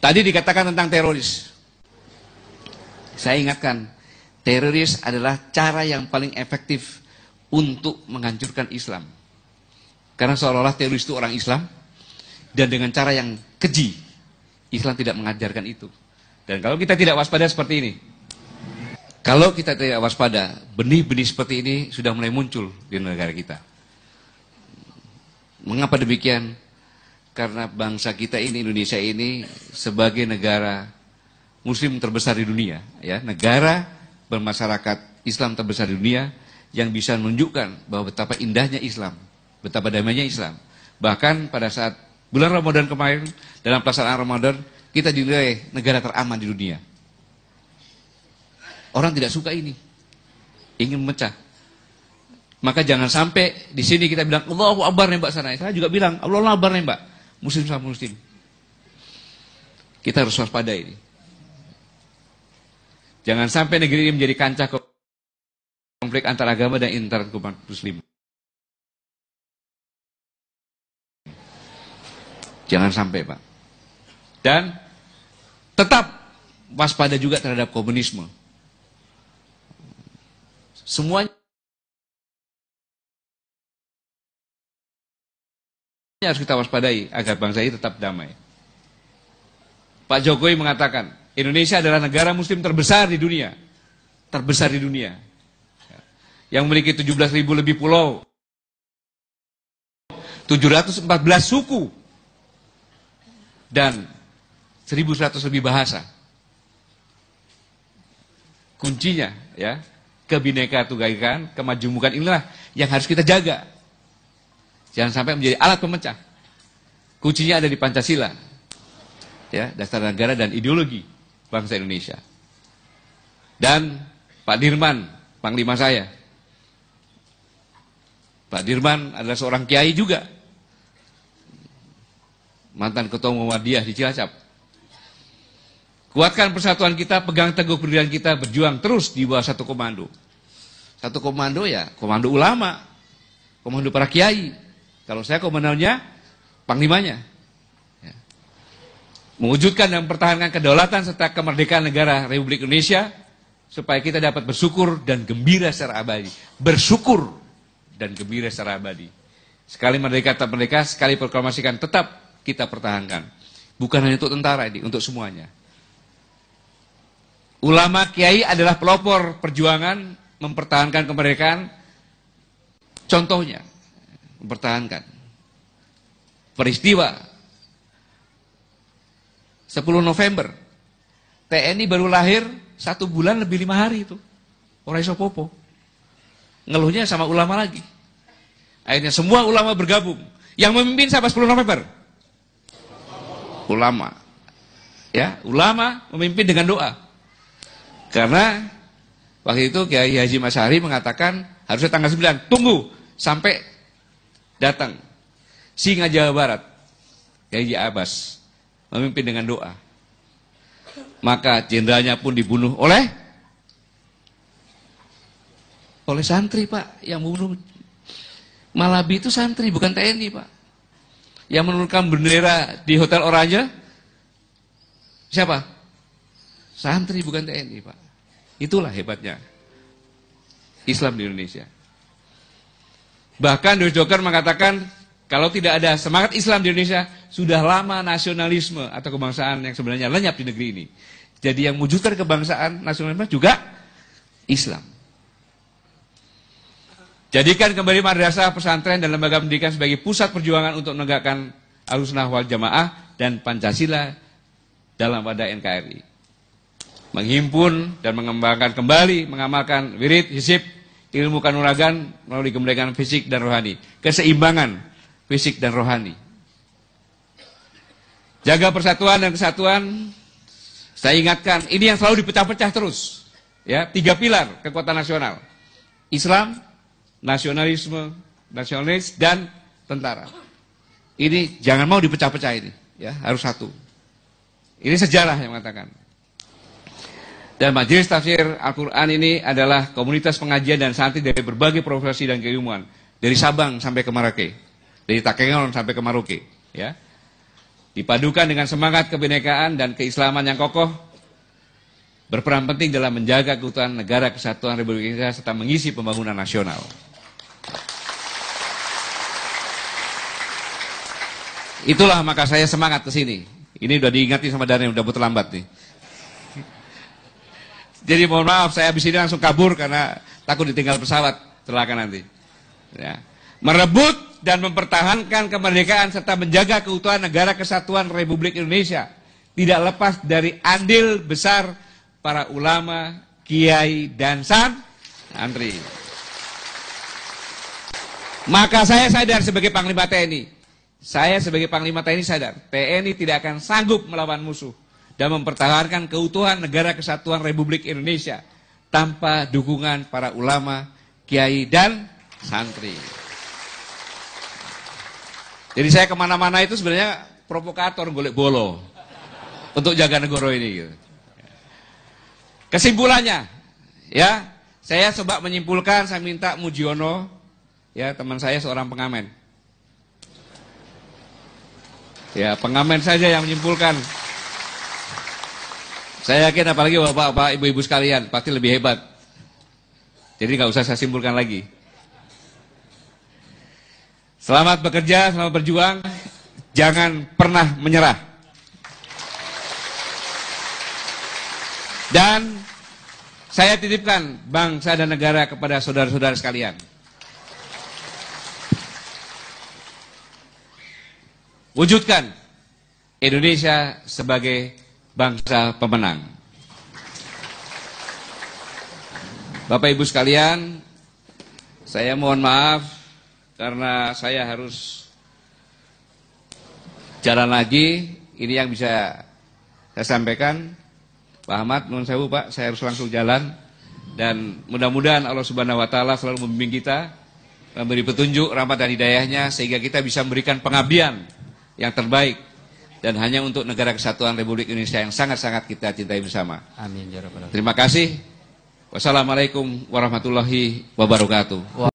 Tadi dikatakan tentang teroris. Saya ingatkan, teroris adalah cara yang paling efektif untuk menghancurkan Islam. Karena seolah-olah teroris itu orang Islam, dan dengan cara yang keji, Islam tidak mengajarkan itu. Dan kalau kita tidak waspada seperti ini, kalau kita tidak waspada, benih-benih seperti ini sudah mulai muncul di negara kita. Mengapa demikian? karena bangsa kita ini Indonesia ini sebagai negara muslim terbesar di dunia ya negara bermasyarakat Islam terbesar di dunia yang bisa menunjukkan bahwa betapa indahnya Islam, betapa damainya Islam. Bahkan pada saat bulan Ramadan kemarin dalam pelaksanaan Ramadan kita dinilai negara teraman di dunia. Orang tidak suka ini. Ingin memecah. Maka jangan sampai di sini kita bilang Allahu Akbar nih Mbak sana. Saya juga bilang Allahu Akbar nembak muslim sama muslim. Kita harus waspada ini. Jangan sampai negeri ini menjadi kancah konflik antar agama dan antar umat muslim. Jangan sampai, Pak. Dan tetap waspada juga terhadap komunisme. Semuanya harus kita waspadai agar bangsa ini tetap damai. Pak Jokowi mengatakan, Indonesia adalah negara muslim terbesar di dunia. Terbesar di dunia. Yang memiliki 17 ribu lebih pulau. 714 suku. Dan 1100 lebih bahasa. Kuncinya, ya, kebineka tunggal kemajumukan inilah yang harus kita jaga. Jangan sampai menjadi alat pemecah. Kuncinya ada di Pancasila. Ya, dasar negara dan ideologi bangsa Indonesia. Dan Pak Dirman, panglima saya. Pak Dirman adalah seorang kiai juga. Mantan ketua Muhammadiyah di Cilacap. Kuatkan persatuan kita, pegang teguh pendirian kita, berjuang terus di bawah satu komando. Satu komando ya, komando ulama, komando para kiai, kalau saya komandannya, panglimanya. Ya. Mewujudkan dan mempertahankan kedaulatan serta kemerdekaan negara Republik Indonesia supaya kita dapat bersyukur dan gembira secara abadi. Bersyukur dan gembira secara abadi. Sekali merdeka tetap merdeka, sekali proklamasikan tetap kita pertahankan. Bukan hanya untuk tentara ini, untuk semuanya. Ulama kiai adalah pelopor perjuangan mempertahankan kemerdekaan. Contohnya, mempertahankan. Peristiwa 10 November, TNI baru lahir satu bulan lebih lima hari itu. Orang isopopo Ngeluhnya sama ulama lagi. Akhirnya semua ulama bergabung. Yang memimpin siapa 10 November? Ulama. Ya, ulama memimpin dengan doa. Karena waktu itu Kiai Haji Masari mengatakan harusnya tanggal 9. Tunggu sampai datang. Singa Jawa Barat, Kiai Abbas, memimpin dengan doa. Maka jenderalnya pun dibunuh oleh oleh santri pak yang bunuh Malabi itu santri bukan TNI pak yang menurunkan bendera di hotel Oranye siapa santri bukan TNI pak itulah hebatnya Islam di Indonesia Bahkan Dr. Joker mengatakan kalau tidak ada semangat Islam di Indonesia, sudah lama nasionalisme atau kebangsaan yang sebenarnya lenyap di negeri ini. Jadi yang mewujudkan kebangsaan nasionalisme juga Islam. Jadikan kembali madrasah, pesantren, dan lembaga pendidikan sebagai pusat perjuangan untuk menegakkan alusnah wal jamaah dan Pancasila dalam wadah NKRI. Menghimpun dan mengembangkan kembali, mengamalkan wirid, hisip ilmu kanuragan melalui kemerdekaan fisik dan rohani. Keseimbangan fisik dan rohani. Jaga persatuan dan kesatuan. Saya ingatkan, ini yang selalu dipecah-pecah terus. Ya, tiga pilar kekuatan nasional. Islam, nasionalisme, nasionalis dan tentara. Ini jangan mau dipecah-pecah ini, ya, harus satu. Ini sejarah yang mengatakan. Dan majelis tafsir Al-Quran ini adalah komunitas pengajian dan santri dari berbagai profesi dan keilmuan. Dari Sabang sampai ke Merauke. Dari Takengon sampai ke Merauke. Ya. Dipadukan dengan semangat kebinekaan dan keislaman yang kokoh. Berperan penting dalam menjaga keutuhan negara kesatuan Republik Indonesia serta mengisi pembangunan nasional. Itulah maka saya semangat ke sini. Ini sudah diingati sama Daniel, udah terlambat nih. Jadi mohon maaf, saya habis ini langsung kabur karena takut ditinggal pesawat celaka nanti. Ya. Merebut dan mempertahankan kemerdekaan serta menjaga keutuhan negara kesatuan Republik Indonesia tidak lepas dari andil besar para ulama, kiai dan san, antri. Maka saya sadar sebagai Panglima TNI, saya sebagai Panglima TNI sadar, TNI tidak akan sanggup melawan musuh dan mempertahankan keutuhan negara kesatuan Republik Indonesia tanpa dukungan para ulama, kiai, dan santri. Jadi saya kemana-mana itu sebenarnya provokator golek bolo untuk jaga negara ini. Gitu. Kesimpulannya, ya saya coba menyimpulkan, saya minta Mujiono, ya teman saya seorang pengamen. Ya pengamen saja yang menyimpulkan saya yakin apalagi bapak-bapak, ibu-ibu sekalian pasti lebih hebat. Jadi nggak usah saya simpulkan lagi. Selamat bekerja, selamat berjuang. Jangan pernah menyerah. Dan saya titipkan bangsa dan negara kepada saudara-saudara sekalian. Wujudkan Indonesia sebagai bangsa pemenang. Bapak Ibu sekalian, saya mohon maaf karena saya harus jalan lagi. Ini yang bisa saya sampaikan. Pak Ahmad, mohon saya Pak, saya harus langsung jalan. Dan mudah-mudahan Allah Subhanahu Wa Taala selalu membimbing kita, memberi petunjuk, rahmat dan hidayahnya, sehingga kita bisa memberikan pengabdian yang terbaik dan hanya untuk negara kesatuan Republik Indonesia yang sangat-sangat kita cintai bersama. Amin ya Terima kasih. Wassalamualaikum warahmatullahi wabarakatuh.